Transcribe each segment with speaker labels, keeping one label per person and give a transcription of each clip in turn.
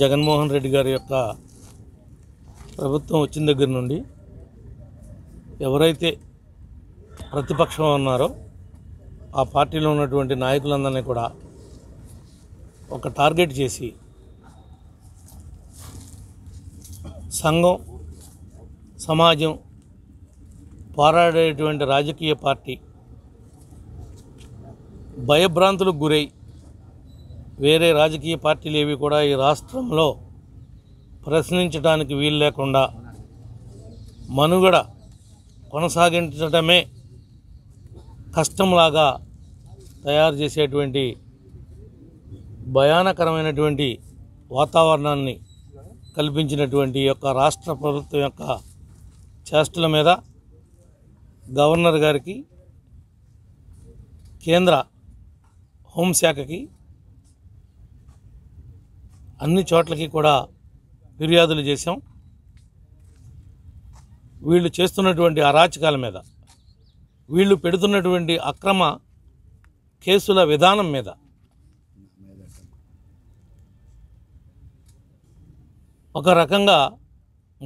Speaker 1: జగన్మోహన్ రెడ్డి గారి యొక్క ప్రభుత్వం వచ్చిన దగ్గర నుండి ఎవరైతే ప్రతిపక్షం ఉన్నారో ఆ పార్టీలో ఉన్నటువంటి నాయకులందరినీ కూడా ఒక టార్గెట్ చేసి సంఘం సమాజం పోరాడేటువంటి రాజకీయ పార్టీ భయభ్రాంతులకు గురై వేరే రాజకీయ పార్టీలు ఏవి కూడా ఈ రాష్ట్రంలో ప్రశ్నించడానికి వీలు లేకుండా మనుగడ కొనసాగించడమే కష్టంలాగా తయారు చేసేటువంటి భయానకరమైనటువంటి వాతావరణాన్ని కల్పించినటువంటి యొక్క రాష్ట్ర ప్రభుత్వం యొక్క చేష్టల మీద గవర్నర్ గారికి కేంద్ర హోంశాఖకి అన్ని చోట్లకి కూడా ఫిర్యాదులు చేశాం వీళ్ళు చేస్తున్నటువంటి అరాచకాల మీద వీళ్ళు పెడుతున్నటువంటి అక్రమ కేసుల విధానం మీద ఒక రకంగా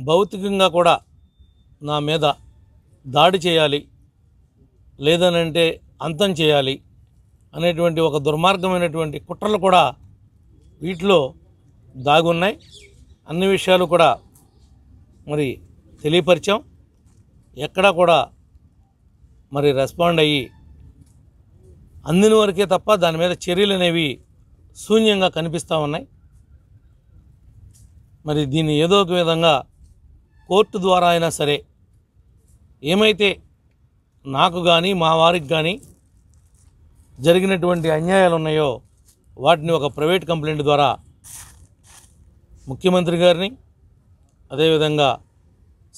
Speaker 1: భౌతికంగా కూడా నా మీద దాడి చేయాలి లేదనంటే అంతం చేయాలి అనేటువంటి ఒక దుర్మార్గమైనటువంటి కుట్రలు కూడా వీటిలో దాగున్నాయి అన్ని విషయాలు కూడా మరి తెలియపరిచాం ఎక్కడా కూడా మరి రెస్పాండ్ అయ్యి అందిన వరకే తప్ప దాని మీద చర్యలు అనేవి శూన్యంగా కనిపిస్తూ ఉన్నాయి మరి దీన్ని ఏదో ఒక విధంగా కోర్టు ద్వారా అయినా సరే ఏమైతే నాకు కానీ మా వారికి కానీ జరిగినటువంటి అన్యాయాలు ఉన్నాయో వాటిని ఒక ప్రైవేట్ కంప్లైంట్ ద్వారా ముఖ్యమంత్రి గారిని అదేవిధంగా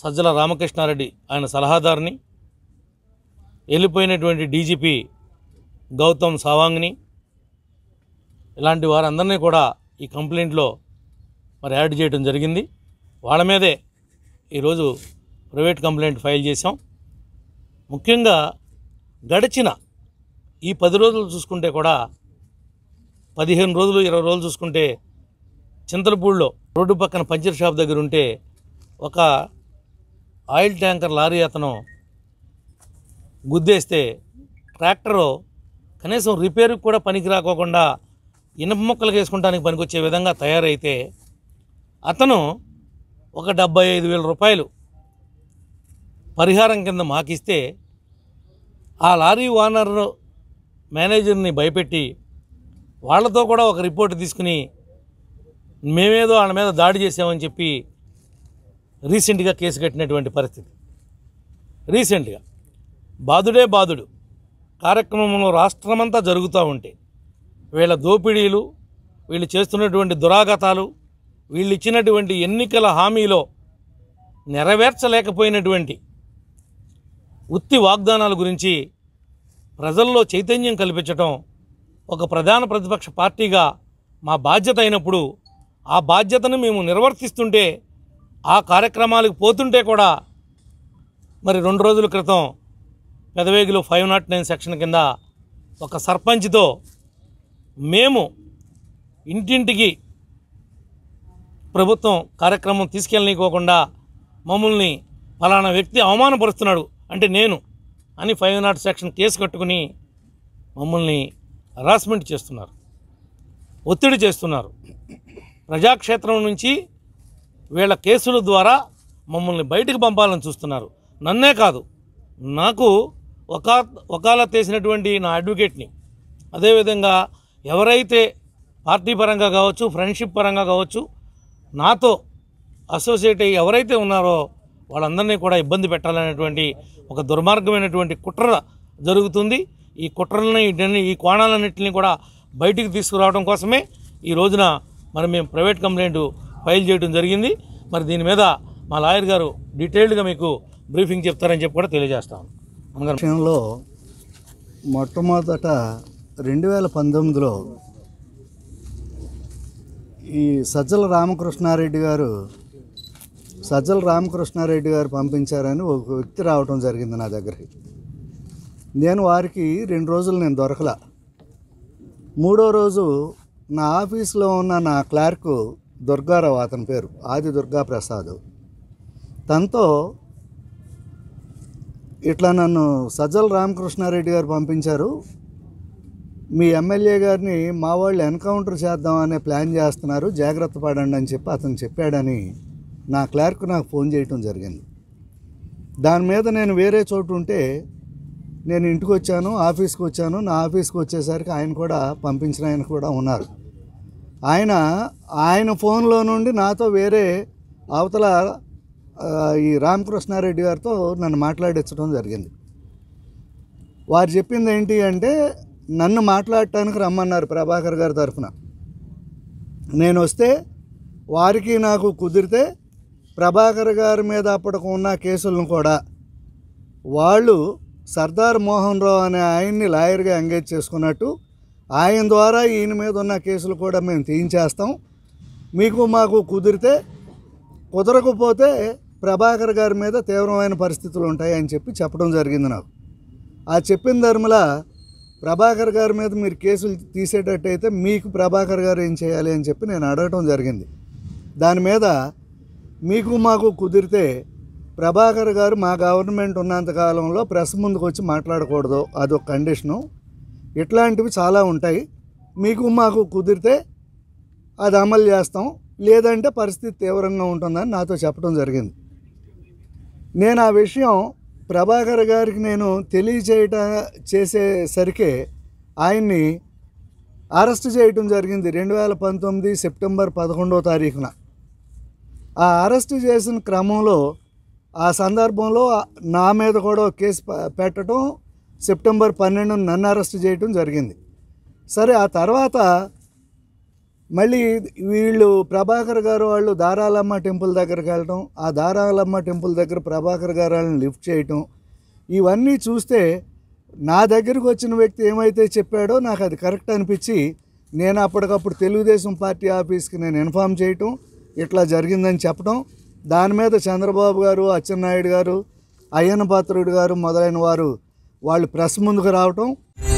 Speaker 1: సజ్జల రామకృష్ణారెడ్డి ఆయన సలహాదారుని వెళ్ళిపోయినటువంటి డీజీపీ గౌతమ్ సావాంగ్ని ఇలాంటి వారందరినీ కూడా ఈ కంప్లైంట్లో మరి యాడ్ చేయడం జరిగింది వాళ్ళ మీదే ఈరోజు ప్రైవేట్ కంప్లైంట్ ఫైల్ చేశాం ముఖ్యంగా గడిచిన ఈ పది రోజులు చూసుకుంటే కూడా పదిహేను రోజులు ఇరవై రోజులు చూసుకుంటే చింతలపూడిలో రోడ్డు పక్కన పంచర్ షాప్ దగ్గర ఉంటే ఒక ఆయిల్ ట్యాంకర్ లారీ అతను గుద్దేస్తే ట్రాక్టరు కనీసం రిపేర్కి కూడా పనికి రాకోకుండా ఇనప మొక్కలు వేసుకుంటానికి పనికొచ్చే విధంగా తయారైతే అతను ఒక డెబ్బై ఐదు వేల రూపాయలు పరిహారం కింద మాకిస్తే ఆ లారీ ఓనర్ మేనేజర్ని భయపెట్టి వాళ్ళతో కూడా ఒక రిపోర్ట్ తీసుకుని మేమేదో వాళ్ళ మీద దాడి చేసామని చెప్పి రీసెంట్గా కేసు కట్టినటువంటి పరిస్థితి రీసెంట్గా బాధుడే బాధుడు కార్యక్రమంలో రాష్ట్రమంతా జరుగుతూ ఉంటే వీళ్ళ దోపిడీలు వీళ్ళు చేస్తున్నటువంటి దురాగతాలు వీళ్ళు ఇచ్చినటువంటి ఎన్నికల హామీలో నెరవేర్చలేకపోయినటువంటి ఉత్తి వాగ్దానాల గురించి ప్రజల్లో చైతన్యం కల్పించడం ఒక ప్రధాన ప్రతిపక్ష పార్టీగా మా బాధ్యత అయినప్పుడు ఆ బాధ్యతను మేము నిర్వర్తిస్తుంటే ఆ కార్యక్రమాలకు పోతుంటే కూడా మరి రెండు రోజుల క్రితం పెదవేగులు ఫైవ్ నాట్ నైన్ సెక్షన్ కింద ఒక సర్పంచ్తో మేము ఇంటింటికి ప్రభుత్వం కార్యక్రమం తీసుకెళ్ళనీకోకుండా మమ్మల్ని ఫలానా వ్యక్తి అవమానపరుస్తున్నాడు అంటే నేను అని ఫైవ్ నాట్ సెక్షన్ కేసు కట్టుకుని మమ్మల్ని హరాస్మెంట్ చేస్తున్నారు ఒత్తిడి చేస్తున్నారు ప్రజాక్షేత్రం నుంచి వీళ్ళ కేసుల ద్వారా మమ్మల్ని బయటకు పంపాలని చూస్తున్నారు నన్నే కాదు నాకు ఒక ఒకలా చేసినటువంటి నా అడ్వకేట్ని అదేవిధంగా ఎవరైతే పార్టీ పరంగా కావచ్చు ఫ్రెండ్షిప్ పరంగా కావచ్చు నాతో అసోసియేట్ అయ్యి ఎవరైతే ఉన్నారో వాళ్ళందరినీ కూడా ఇబ్బంది పెట్టాలనేటువంటి ఒక దుర్మార్గమైనటువంటి కుట్ర జరుగుతుంది ఈ కుట్రలని ఈ కోణాలన్నింటినీ కూడా బయటికి తీసుకురావడం కోసమే ఈ రోజున మరి మేము ప్రైవేట్ కంప్లైంట్ ఫైల్ చేయడం జరిగింది మరి దీని మీద మా లాయర్ గారు డీటెయిల్డ్గా మీకు బ్రీఫింగ్ చెప్తారని చెప్పి కూడా తెలియజేస్తాం
Speaker 2: విషయంలో మొట్టమొదట రెండు వేల పంతొమ్మిదిలో ఈ సజ్జల రామకృష్ణారెడ్డి గారు సజ్జల రామకృష్ణారెడ్డి గారు పంపించారని ఒక వ్యక్తి రావటం జరిగింది నా దగ్గరికి నేను వారికి రెండు రోజులు నేను దొరకలా మూడో రోజు నా ఆఫీస్లో ఉన్న నా క్లార్కు దుర్గారావు అతని పేరు ఆది దుర్గా ప్రసాద్ తనతో ఇట్లా నన్ను సజ్జల రామకృష్ణారెడ్డి గారు పంపించారు మీ ఎమ్మెల్యే గారిని మా వాళ్ళు ఎన్కౌంటర్ చేద్దామనే ప్లాన్ చేస్తున్నారు జాగ్రత్త పడండి అని చెప్పి అతను చెప్పాడని నా క్లార్క్ నాకు ఫోన్ చేయటం జరిగింది దాని మీద నేను వేరే చోటు ఉంటే నేను ఇంటికి వచ్చాను ఆఫీస్కి వచ్చాను నా ఆఫీస్కి వచ్చేసరికి ఆయన కూడా పంపించిన ఆయన కూడా ఉన్నారు ఆయన ఆయన ఫోన్లో నుండి నాతో వేరే అవతల ఈ రామకృష్ణారెడ్డి గారితో నన్ను మాట్లాడించడం జరిగింది వారు చెప్పింది ఏంటి అంటే నన్ను మాట్లాడటానికి రమ్మన్నారు ప్రభాకర్ గారి తరఫున నేను వస్తే వారికి నాకు కుదిరితే ప్రభాకర్ గారి మీద అప్పటికి ఉన్న కేసులను కూడా వాళ్ళు సర్దార్ మోహన్ రావు అనే ఆయన్ని లాయర్గా ఎంగేజ్ చేసుకున్నట్టు ఆయన ద్వారా ఈయన మీద ఉన్న కేసులు కూడా మేము తీయించేస్తాం మీకు మాకు కుదిరితే కుదరకపోతే ప్రభాకర్ గారి మీద తీవ్రమైన పరిస్థితులు ఉంటాయి అని చెప్పి చెప్పడం జరిగింది నాకు ఆ చెప్పిన ధర్మల ప్రభాకర్ గారి మీద మీరు కేసులు తీసేటట్టయితే మీకు ప్రభాకర్ గారు ఏం చేయాలి అని చెప్పి నేను అడగటం జరిగింది దాని మీద మీకు మాకు కుదిరితే ప్రభాకర్ గారు మా గవర్నమెంట్ ఉన్నంత కాలంలో ప్రెస్ ముందుకు వచ్చి మాట్లాడకూడదు అదొక కండిషను ఇట్లాంటివి చాలా ఉంటాయి మీకు మాకు కుదిరితే అది అమలు చేస్తాం లేదంటే పరిస్థితి తీవ్రంగా ఉంటుందని నాతో చెప్పడం జరిగింది నేను ఆ విషయం ప్రభాకర్ గారికి నేను తెలియచేయట చేసేసరికి ఆయన్ని అరెస్ట్ చేయటం జరిగింది రెండు వేల పంతొమ్మిది సెప్టెంబర్ పదకొండవ తారీఖున ఆ అరెస్ట్ చేసిన క్రమంలో ఆ సందర్భంలో నా మీద కూడా కేసు పెట్టడం సెప్టెంబర్ పన్నెండు నన్ను అరెస్ట్ చేయడం జరిగింది సరే ఆ తర్వాత మళ్ళీ వీళ్ళు ప్రభాకర్ గారు వాళ్ళు దారాలమ్మ టెంపుల్ దగ్గరికి వెళ్ళడం ఆ దారాలమ్మ టెంపుల్ దగ్గర ప్రభాకర్ గారు వాళ్ళని లిఫ్ట్ చేయటం ఇవన్నీ చూస్తే నా దగ్గరకు వచ్చిన వ్యక్తి ఏమైతే చెప్పాడో నాకు అది కరెక్ట్ అనిపించి నేను అప్పటికప్పుడు తెలుగుదేశం పార్టీ ఆఫీస్కి నేను ఇన్ఫామ్ చేయటం ఇట్లా జరిగిందని చెప్పడం దాని మీద చంద్రబాబు గారు అచ్చెన్నాయుడు గారు అయ్యన్నపాత్రుడు గారు మొదలైన వారు వాళ్ళు ప్రెస్ ముందుకు రావటం